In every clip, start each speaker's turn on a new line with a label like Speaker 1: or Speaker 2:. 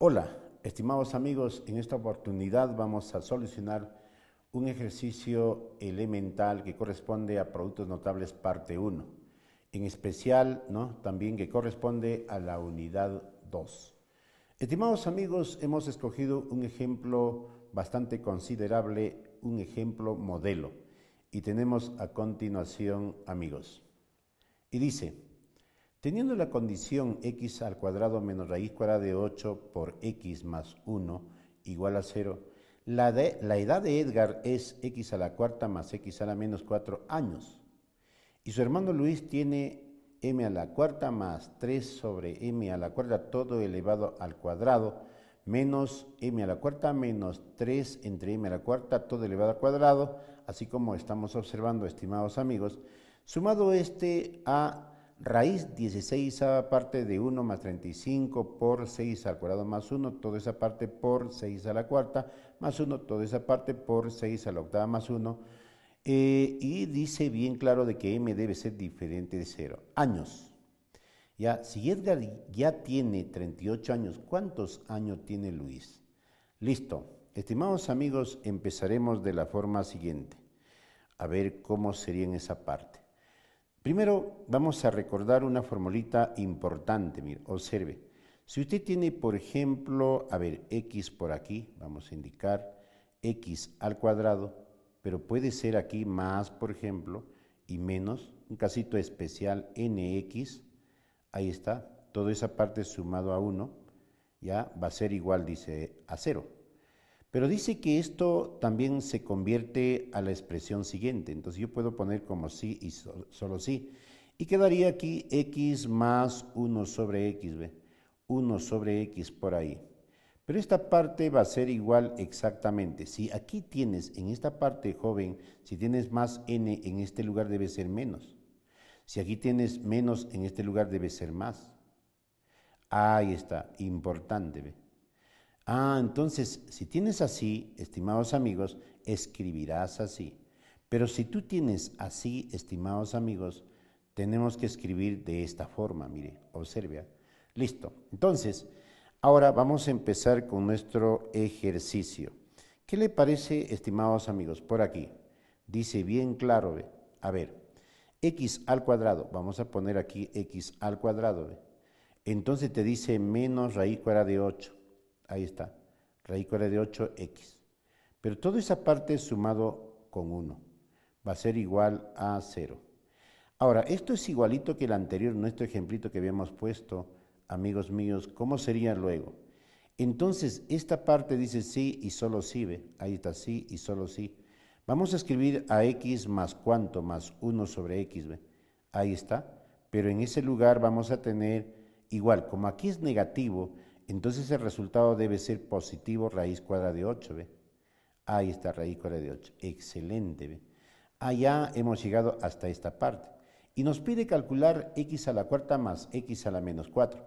Speaker 1: Hola, estimados amigos, en esta oportunidad vamos a solucionar un ejercicio elemental que corresponde a productos notables parte 1, en especial ¿no? también que corresponde a la unidad 2. Estimados amigos, hemos escogido un ejemplo bastante considerable, un ejemplo modelo, y tenemos a continuación amigos. Y dice, Teniendo la condición x al cuadrado menos raíz cuadrada de 8 por x más 1 igual a 0, la, edad de Edgar es x a la cuarta más x a la menos 4 años. Y su hermano Luis tiene m a la cuarta más 3 sobre m a la cuarta todo elevado al cuadrado menos m a la cuarta menos 3 entre m a la cuarta todo elevado al cuadrado, así como estamos observando, estimados amigos, sumado este a raíz 16 a la parte de 1 más 35 por 6 al cuadrado más 1, toda esa parte por 6 a la cuarta más 1, toda esa parte por 6 a la octava más 1. Eh, y dice bien claro de que m debe ser diferente de 0. Años. Ya, si Edgar ya tiene 38 años, ¿cuántos años tiene Luis? Listo. Estimados amigos, empezaremos de la forma siguiente. A ver cómo sería en esa parte. Primero vamos a recordar una formulita importante, mire, observe. Si usted tiene, por ejemplo, a ver, x por aquí, vamos a indicar x al cuadrado, pero puede ser aquí más, por ejemplo, y menos, un casito especial nx, ahí está, toda esa parte sumado a 1, ya va a ser igual, dice, a 0. Pero dice que esto también se convierte a la expresión siguiente. Entonces yo puedo poner como sí y solo sí. Y quedaría aquí x más 1 sobre x, b. 1 sobre x por ahí. Pero esta parte va a ser igual exactamente. Si aquí tienes, en esta parte joven, si tienes más n, en este lugar debe ser menos. Si aquí tienes menos, en este lugar debe ser más. Ahí está, importante, ¿ve? Ah, entonces, si tienes así, estimados amigos, escribirás así. Pero si tú tienes así, estimados amigos, tenemos que escribir de esta forma, mire, observe. ¿ah? Listo. Entonces, ahora vamos a empezar con nuestro ejercicio. ¿Qué le parece, estimados amigos? Por aquí. Dice bien claro, A ver, x al cuadrado, vamos a poner aquí x al cuadrado, Entonces te dice menos raíz cuadrada de 8 Ahí está, raíz cuadrada de 8x. Pero toda esa parte sumado con 1 va a ser igual a 0. Ahora, esto es igualito que el anterior, nuestro ejemplito que habíamos puesto, amigos míos, ¿cómo sería luego? Entonces, esta parte dice sí y solo sí, ¿ve? ahí está sí y solo sí. Vamos a escribir a x más cuánto, más 1 sobre x, b. ahí está. Pero en ese lugar vamos a tener igual, como aquí es negativo, entonces el resultado debe ser positivo raíz cuadrada de 8, ¿ve? Ahí está raíz cuadrada de 8. Excelente, ¿ve? Allá hemos llegado hasta esta parte. Y nos pide calcular x a la cuarta más x a la menos 4.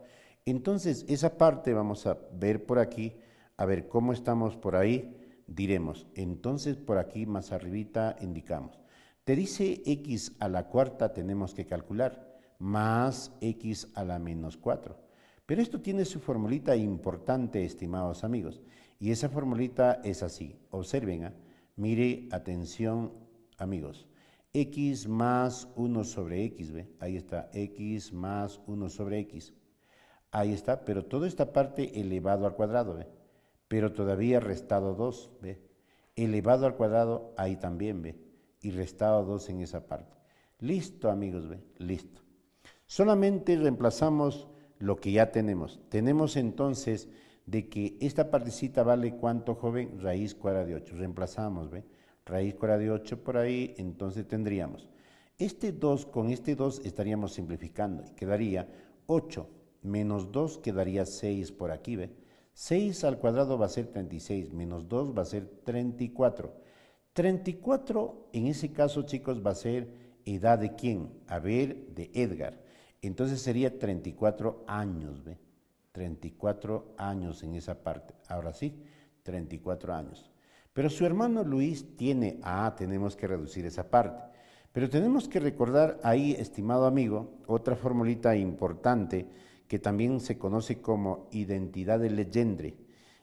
Speaker 1: Entonces esa parte vamos a ver por aquí, a ver cómo estamos por ahí, diremos. Entonces por aquí más arribita indicamos. Te dice x a la cuarta tenemos que calcular, más x a la menos 4 pero esto tiene su formulita importante, estimados amigos. Y esa formulita es así. Observen, ¿ah? mire, atención, amigos. X más 1 sobre X, ¿ve? Ahí está, X más 1 sobre X. Ahí está, pero toda esta parte elevado al cuadrado, ¿ve? Pero todavía restado 2, ¿ve? Elevado al cuadrado, ahí también, ¿ve? Y restado 2 en esa parte. Listo, amigos, ¿ve? Listo. Solamente reemplazamos lo que ya tenemos. Tenemos entonces de que esta partecita vale cuánto, joven? Raíz cuadrada de 8. Reemplazamos, ¿ve? Raíz cuadrada de 8 por ahí, entonces tendríamos. Este 2, con este 2 estaríamos simplificando y quedaría 8 menos 2 quedaría 6 por aquí, ¿ve? 6 al cuadrado va a ser 36, menos 2 va a ser 34. 34 en ese caso, chicos, va a ser edad de quién? A ver, de Edgar. Entonces sería 34 años, ¿ve? 34 años en esa parte. Ahora sí, 34 años. Pero su hermano Luis tiene, ah, tenemos que reducir esa parte. Pero tenemos que recordar ahí, estimado amigo, otra formulita importante que también se conoce como identidad de legendre.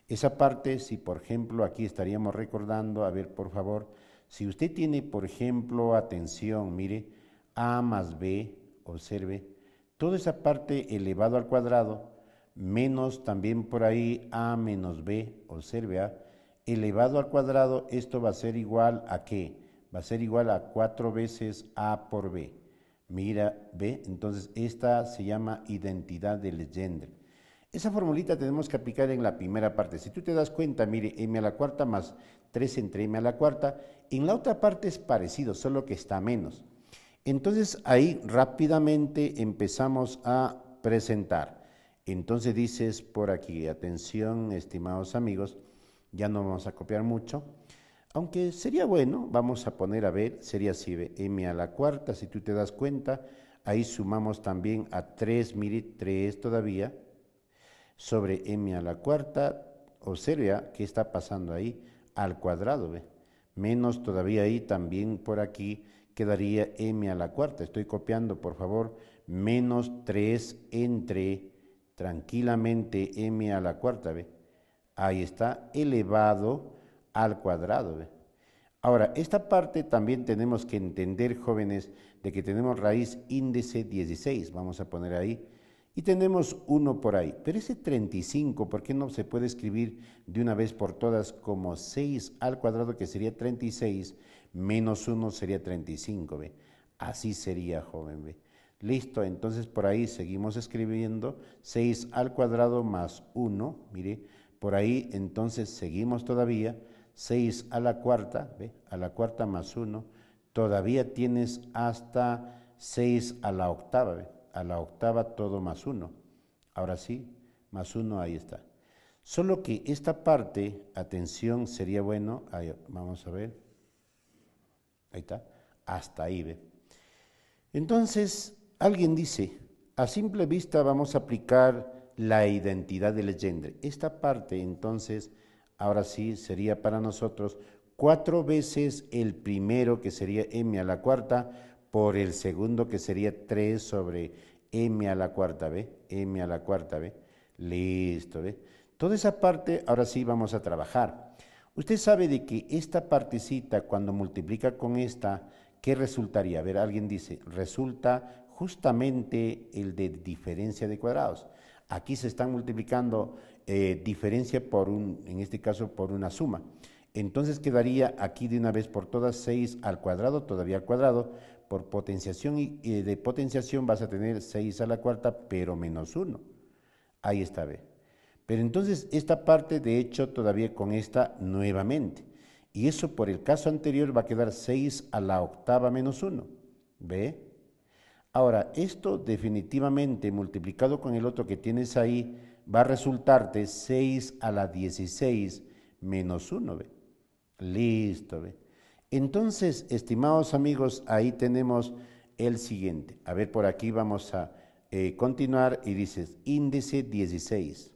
Speaker 1: Esa parte, si por ejemplo aquí estaríamos recordando, a ver por favor, si usted tiene por ejemplo, atención, mire, A más B, observe, toda esa parte elevado al cuadrado, menos también por ahí a menos b, observe a, ¿ah? elevado al cuadrado, esto va a ser igual a qué? Va a ser igual a cuatro veces a por b. Mira, b, entonces esta se llama identidad de Legendre. Esa formulita tenemos que aplicar en la primera parte. Si tú te das cuenta, mire, m a la cuarta más 3 entre m a la cuarta, en la otra parte es parecido, solo que está menos. Entonces ahí rápidamente empezamos a presentar. Entonces dices por aquí, atención estimados amigos, ya no vamos a copiar mucho, aunque sería bueno, vamos a poner a ver, sería así, m a la cuarta, si tú te das cuenta, ahí sumamos también a 3, mire, 3 todavía, sobre m a la cuarta, observa qué está pasando ahí, al cuadrado, menos todavía ahí, también por aquí, quedaría m a la cuarta. Estoy copiando, por favor, menos 3 entre tranquilamente m a la cuarta, ¿ve? Ahí está, elevado al cuadrado, ¿ve? Ahora, esta parte también tenemos que entender, jóvenes, de que tenemos raíz índice 16, vamos a poner ahí, y tenemos 1 por ahí. Pero ese 35, ¿por qué no se puede escribir de una vez por todas como 6 al cuadrado, que sería 36? menos 1 sería 35, ¿ve? Así sería, joven, ¿ve? Listo, entonces por ahí seguimos escribiendo 6 al cuadrado más 1, mire, por ahí entonces seguimos todavía 6 a la cuarta, A la cuarta más 1, todavía tienes hasta 6 a la octava, A la octava todo más 1. Ahora sí, más 1, ahí está. Solo que esta parte, atención, sería bueno, vamos a ver Ahí está, hasta ahí ve. Entonces, alguien dice, a simple vista vamos a aplicar la identidad de Legendre. Esta parte, entonces, ahora sí sería para nosotros cuatro veces el primero, que sería m a la cuarta, por el segundo, que sería 3 sobre m a la cuarta, b, m a la cuarta, b. Listo, ¿ve? Toda esa parte, ahora sí vamos a trabajar. Usted sabe de que esta partecita, cuando multiplica con esta, ¿qué resultaría? A ver, alguien dice, resulta justamente el de diferencia de cuadrados. Aquí se están multiplicando eh, diferencia por un, en este caso, por una suma. Entonces quedaría aquí de una vez por todas 6 al cuadrado, todavía al cuadrado. Por potenciación y eh, de potenciación vas a tener 6 a la cuarta, pero menos 1. Ahí está, ve. Pero entonces esta parte de hecho todavía con esta nuevamente. Y eso por el caso anterior va a quedar 6 a la octava menos 1. ¿Ve? Ahora, esto definitivamente multiplicado con el otro que tienes ahí va a resultarte 6 a la 16 menos 1. ¿Ve? Listo. ¿Ve? Entonces, estimados amigos, ahí tenemos el siguiente. A ver, por aquí vamos a eh, continuar y dices índice 16.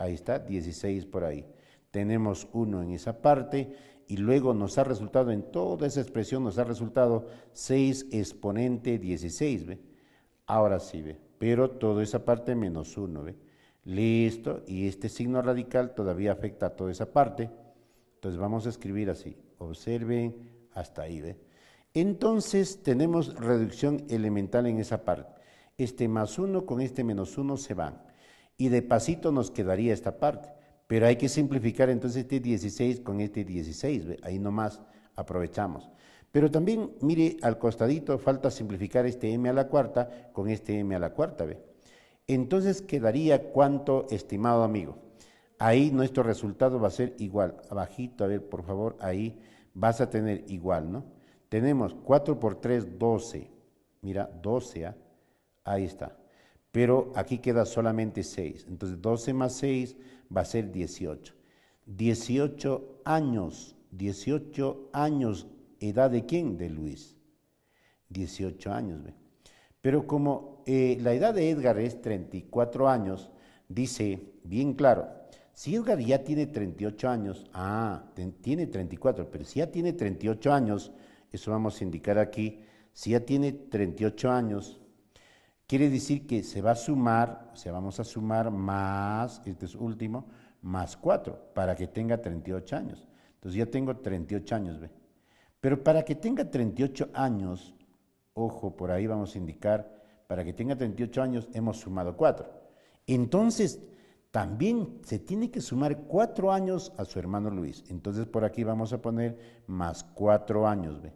Speaker 1: Ahí está, 16 por ahí. Tenemos 1 en esa parte y luego nos ha resultado, en toda esa expresión nos ha resultado 6 exponente 16, ¿ve? Ahora sí, ¿ve? Pero toda esa parte menos 1, ¿ve? Listo, y este signo radical todavía afecta a toda esa parte. Entonces vamos a escribir así, observen hasta ahí, ¿ve? Entonces tenemos reducción elemental en esa parte. Este más 1 con este menos 1 se van y de pasito nos quedaría esta parte. Pero hay que simplificar entonces este 16 con este 16, ahí nomás aprovechamos. Pero también, mire, al costadito falta simplificar este m a la cuarta con este m a la cuarta, ¿ve? Entonces quedaría cuánto, estimado amigo. Ahí nuestro resultado va a ser igual. Abajito, a ver, por favor, ahí vas a tener igual, ¿no? Tenemos 4 por 3, 12. Mira, 12, a ¿ah? ahí está pero aquí queda solamente 6. Entonces 12 más 6 va a ser 18. 18 años, 18 años, edad de quién? De Luis. 18 años, Pero como eh, la edad de Edgar es 34 años, dice bien claro, si Edgar ya tiene 38 años, ah, tiene 34, pero si ya tiene 38 años, eso vamos a indicar aquí, si ya tiene 38 años, Quiere decir que se va a sumar, o sea, vamos a sumar más, este es último, más 4, para que tenga 38 años. Entonces ya tengo 38 años, ve. Pero para que tenga 38 años, ojo, por ahí vamos a indicar, para que tenga 38 años hemos sumado 4. Entonces, también se tiene que sumar 4 años a su hermano Luis. Entonces por aquí vamos a poner más 4 años, ve.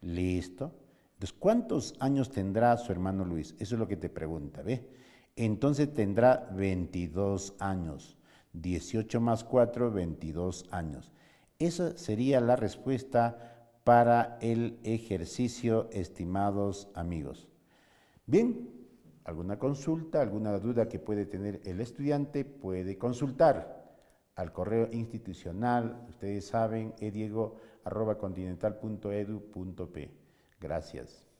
Speaker 1: Listo. Entonces, ¿cuántos años tendrá su hermano Luis? Eso es lo que te pregunta, ¿ve? Entonces tendrá 22 años. 18 más 4, 22 años. Esa sería la respuesta para el ejercicio, estimados amigos. Bien, alguna consulta, alguna duda que puede tener el estudiante, puede consultar al correo institucional, ustedes saben, ediego.continental.edu.p. Gracias.